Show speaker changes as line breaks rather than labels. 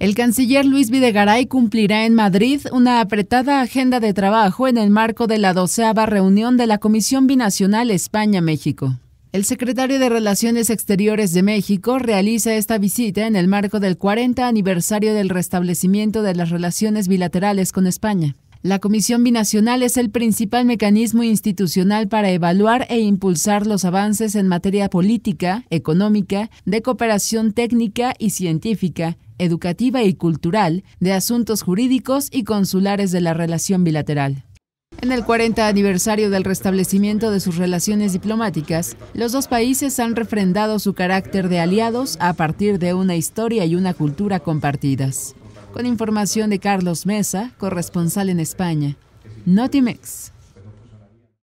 El canciller Luis Videgaray cumplirá en Madrid una apretada agenda de trabajo en el marco de la doceava reunión de la Comisión Binacional España-México. El secretario de Relaciones Exteriores de México realiza esta visita en el marco del 40 aniversario del restablecimiento de las relaciones bilaterales con España. La Comisión Binacional es el principal mecanismo institucional para evaluar e impulsar los avances en materia política, económica, de cooperación técnica y científica, educativa y cultural, de asuntos jurídicos y consulares de la relación bilateral. En el 40 aniversario del restablecimiento de sus relaciones diplomáticas, los dos países han refrendado su carácter de aliados a partir de una historia y una cultura compartidas. Con información de Carlos Mesa, corresponsal en España. Notimex.